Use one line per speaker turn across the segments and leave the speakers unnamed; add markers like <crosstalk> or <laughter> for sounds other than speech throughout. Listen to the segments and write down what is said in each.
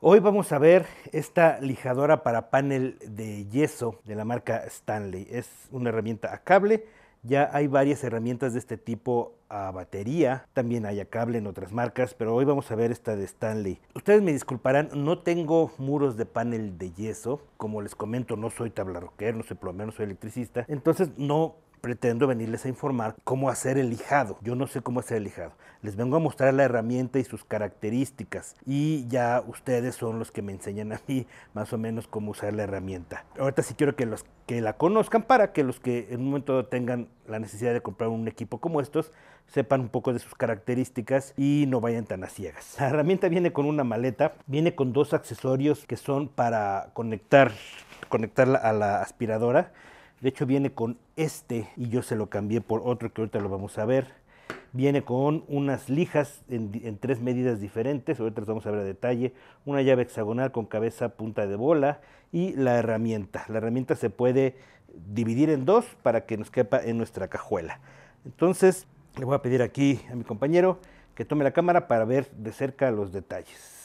Hoy vamos a ver esta lijadora para panel de yeso de la marca Stanley. Es una herramienta a cable. Ya hay varias herramientas de este tipo a batería, también hay a cable en otras marcas, pero hoy vamos a ver esta de Stanley. Ustedes me disculparán, no tengo muros de panel de yeso, como les comento, no soy tablaroquero, no soy plomero, no soy electricista, entonces no pretendo venirles a informar cómo hacer el lijado. Yo no sé cómo hacer el lijado. Les vengo a mostrar la herramienta y sus características y ya ustedes son los que me enseñan a mí más o menos cómo usar la herramienta. Ahorita sí quiero que los que la conozcan para que los que en un momento tengan la necesidad de comprar un equipo como estos sepan un poco de sus características y no vayan tan a ciegas. La herramienta viene con una maleta, viene con dos accesorios que son para conectar conectarla a la aspiradora de hecho viene con este y yo se lo cambié por otro que ahorita lo vamos a ver. Viene con unas lijas en, tres medidas diferentes, ahorita les vamos a ver a detalle. Una llave hexagonal con cabeza punta de bola y la herramienta. La herramienta se puede dividir en dos para que nos quepa en nuestra cajuela. Entonces le voy a pedir aquí a mi compañero que tome la cámara para ver de cerca los detalles.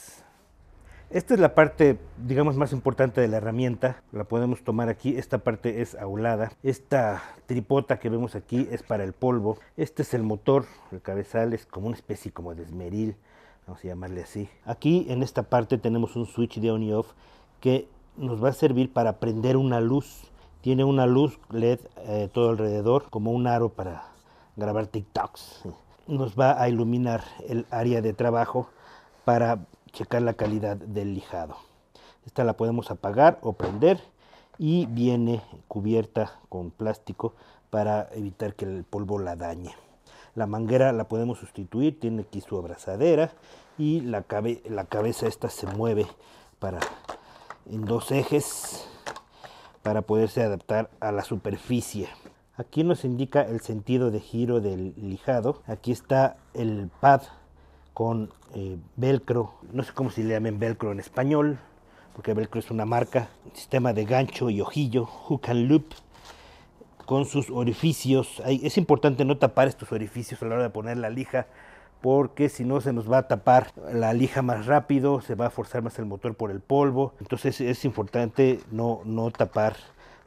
Esta es la parte, digamos, más importante de la herramienta. La podemos tomar aquí. Esta parte es aulada. Esta tripota que vemos aquí es para el polvo. Este es el motor. El cabezal es como una especie como de esmeril. Vamos a llamarle así. Aquí en esta parte tenemos un switch de on y off que nos va a servir para prender una luz. Tiene una luz LED eh, todo alrededor, como un aro para grabar TikToks. Nos va a iluminar el área de trabajo para checar la calidad del lijado. Esta la podemos apagar o prender y viene cubierta con plástico para evitar que el polvo la dañe. La manguera la podemos sustituir, tiene aquí su abrazadera y la, la cabeza esta se mueve para, en dos ejes para poderse adaptar a la superficie. Aquí nos indica el sentido de giro del lijado. Aquí está el pad con eh, velcro, no sé cómo se le llamen velcro en español, porque velcro es una marca, sistema de gancho y ojillo, hook and loop, con sus orificios. es importante no tapar estos orificios a la hora de poner la lija, porque si no se nos va a tapar la lija más rápido, se va a forzar más el motor por el polvo. Entonces es importante no, no tapar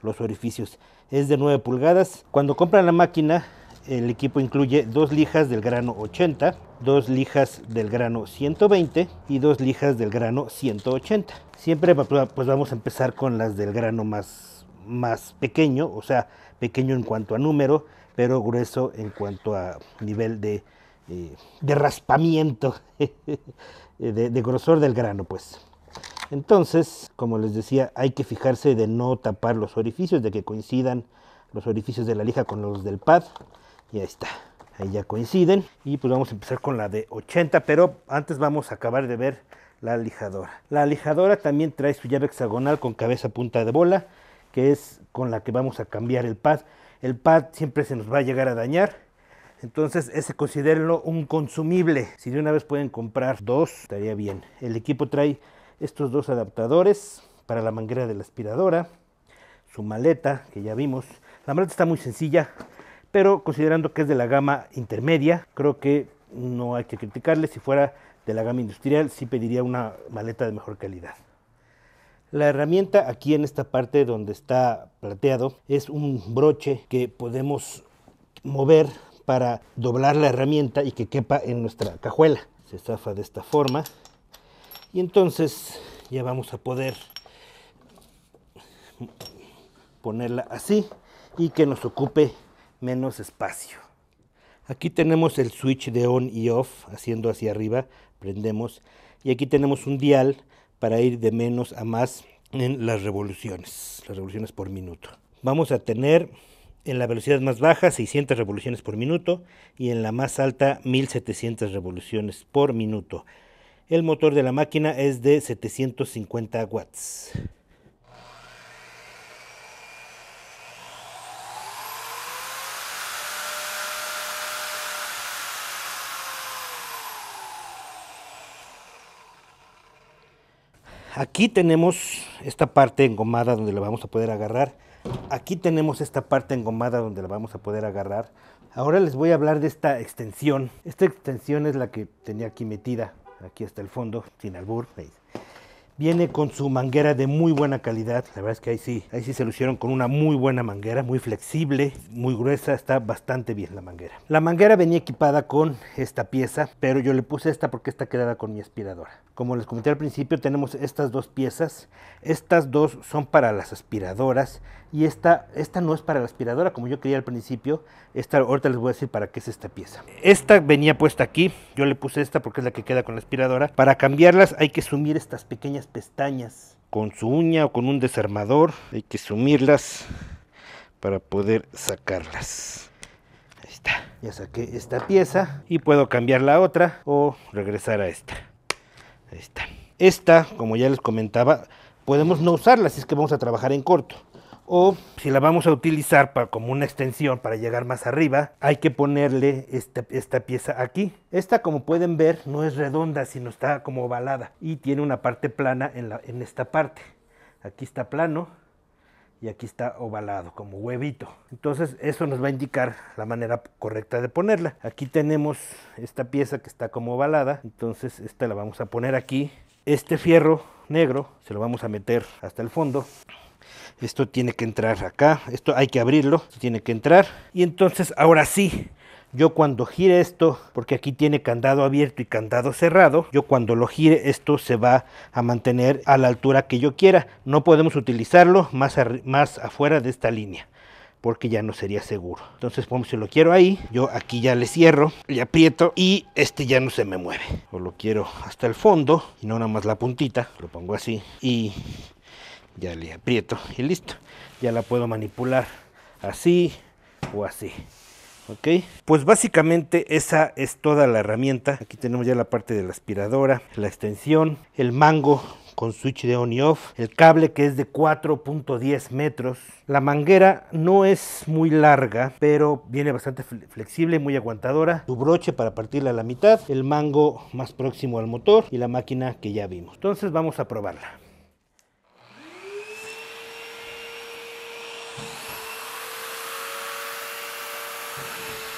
los orificios. Es de 9 pulgadas. Cuando compran la máquina, el equipo incluye dos lijas del grano 80, dos lijas del grano 120 y dos lijas del grano 180. Siempre pues vamos a empezar con las del grano más, más pequeño, o sea, pequeño en cuanto a número, pero grueso en cuanto a nivel de, eh, raspamiento, <laughs> eh, de, de grosor del grano, pues. Entonces, como les decía, hay que fijarse de no tapar los orificios, de que coincidan los orificios de la lija con los del pad y ahí está ahí ya coinciden y pues vamos a empezar con la de 80 pero antes vamos a acabar de ver la lijadora la lijadora también trae su llave hexagonal con cabeza punta de bola que es con la que vamos a cambiar el pad el pad siempre se nos va a llegar a dañar entonces ese considérenlo un consumible si de una vez pueden comprar dos estaría bien el equipo trae estos dos adaptadores para la manguera de la aspiradora su maleta que ya vimos la maleta está muy sencilla, pero considerando que es de la gama intermedia, creo que no hay que criticarle. Si fuera de la gama industrial, sí pediría una maleta de mejor calidad. La herramienta aquí en esta parte donde está plateado es un broche que podemos mover para doblar la herramienta y que quepa en nuestra cajuela. Se zafa de esta forma y entonces ya vamos a poder ponerla así y que nos ocupe menos espacio. Aquí tenemos el switch de on y off, haciendo hacia arriba, prendemos. Y aquí tenemos un dial para ir de menos a más en las revoluciones, las revoluciones por minuto. Vamos a tener en la velocidad más baja 600 revoluciones por minuto y en la más alta 1700 revoluciones por minuto. El motor de la máquina es de 750 watts. aquí tenemos esta parte engomada donde la vamos a poder agarrar. Aquí tenemos esta parte engomada donde la vamos a poder agarrar. Ahora les voy a hablar de esta extensión. Esta extensión es la que tenía aquí metida, aquí hasta el fondo, sin albur. Viene con su manguera de muy buena calidad. La verdad es que ahí sí, ahí sí se lucieron con una muy buena manguera, muy flexible, muy gruesa. Está bastante bien la manguera. La manguera venía equipada con esta pieza, pero yo le puse esta porque está quedada con mi aspiradora. Como les comenté al principio, tenemos estas dos piezas. Estas dos son para las aspiradoras y esta, esta no es para la aspiradora, como yo quería al principio. Esta, ahorita les voy a decir para qué es esta pieza. Esta venía puesta aquí. Yo le puse esta porque es la que queda con la aspiradora. Para cambiarlas hay que sumir estas pequeñas pestañas. Con su uña o con un desarmador hay que sumirlas para poder sacarlas. está. Ya saqué esta pieza y puedo cambiar la otra o regresar a esta. está. Esta, como ya les comentaba, podemos no usarla si es que vamos a trabajar en corto o si la vamos a utilizar como una extensión para llegar más arriba, hay que ponerle este, esta, pieza aquí. Esta como pueden ver no es redonda sino está como ovalada y tiene una parte plana en, en esta parte. Aquí está plano y aquí está ovalado como huevito. Entonces eso nos va a indicar la manera correcta de ponerla. Aquí tenemos esta pieza que está como ovalada, entonces esta la vamos a poner aquí. Este fierro negro se lo vamos a meter hasta el fondo esto tiene que entrar acá, esto hay que abrirlo, tiene que entrar. Y entonces ahora sí, yo cuando gire esto, porque aquí tiene candado abierto y candado cerrado, yo cuando lo gire esto se va a mantener a la altura que yo quiera. No podemos utilizarlo más, más afuera de esta línea porque ya no sería seguro. Entonces, pongo si lo quiero ahí, yo aquí ya le cierro, le aprieto y este ya no se me mueve. O lo quiero hasta el fondo y no nada más la puntita, lo pongo así y ya le aprieto y listo. Ya la puedo manipular así o así. ¿Ok? Pues básicamente esa es toda la herramienta. Aquí tenemos ya la parte de la aspiradora, la extensión, el mango con switch de on y off, el cable que es de 4.10 metros. La manguera no es muy larga, pero viene bastante flexible muy aguantadora. Tu broche para partirla a la mitad, el mango más próximo al motor y la máquina que ya vimos. Entonces vamos a probarla. 何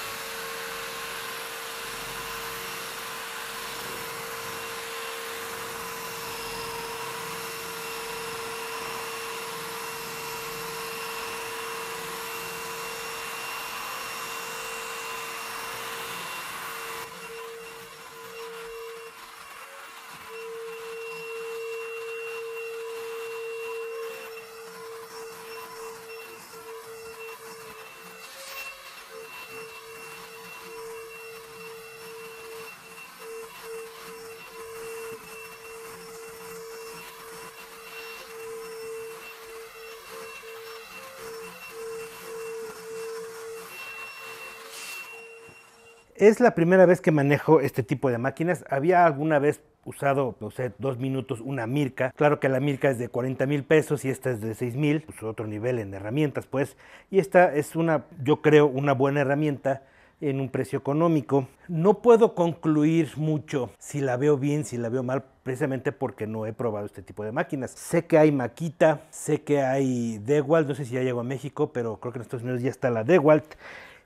Es la primera vez que manejo este tipo de máquinas. Había alguna vez usado, no sé, dos minutos una Mirka. Claro que la Mirka es de 40 mil pesos y esta es de 6 mil. Pues otro nivel en herramientas, pues. Y esta es una, yo creo, una buena herramienta en un precio económico. No puedo concluir mucho si la veo bien, si la veo mal, precisamente porque no he probado este tipo de máquinas. Sé que hay Maquita, sé que hay Dewalt, no sé si ya llegó a México, pero creo que en Estados Unidos ya está la Dewalt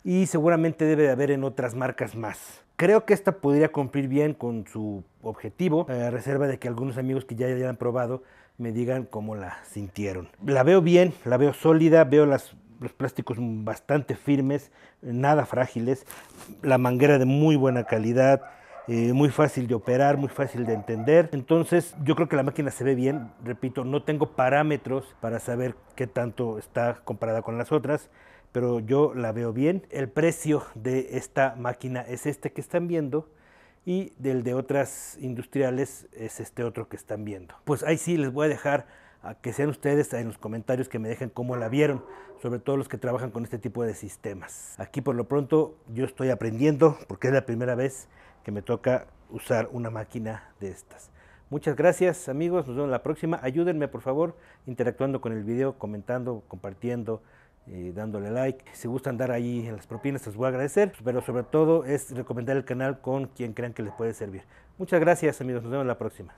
y seguramente debe de haber en otras marcas más. Creo que esta podría cumplir bien con su objetivo, eh, a reserva de que algunos amigos que ya hayan probado me digan cómo la sintieron. La veo bien, la veo sólida, veo los plásticos bastante firmes, nada frágiles, la manguera de muy buena calidad, eh, muy fácil de operar, muy fácil de entender. Entonces yo creo que la máquina se ve bien, repito, no tengo parámetros para saber qué tanto está comparada con las otras pero yo la veo bien. El precio de esta máquina es este que están viendo y del de otras industriales es este otro que están viendo. Pues ahí sí les voy a dejar a que sean ustedes en los comentarios que me dejen cómo la vieron, sobre todo los que trabajan con este tipo de sistemas. Aquí por lo pronto yo estoy aprendiendo porque es la primera vez que me toca usar una máquina de estas. Muchas gracias amigos, nos vemos en la próxima. Ayúdenme por favor interactuando con el video, comentando, compartiendo, eh, dándole like. Si gustan dar ahí en las propinas, les voy a agradecer, pero sobre todo es recomendar el canal con quien crean que les puede servir. Muchas gracias amigos, nos vemos la próxima.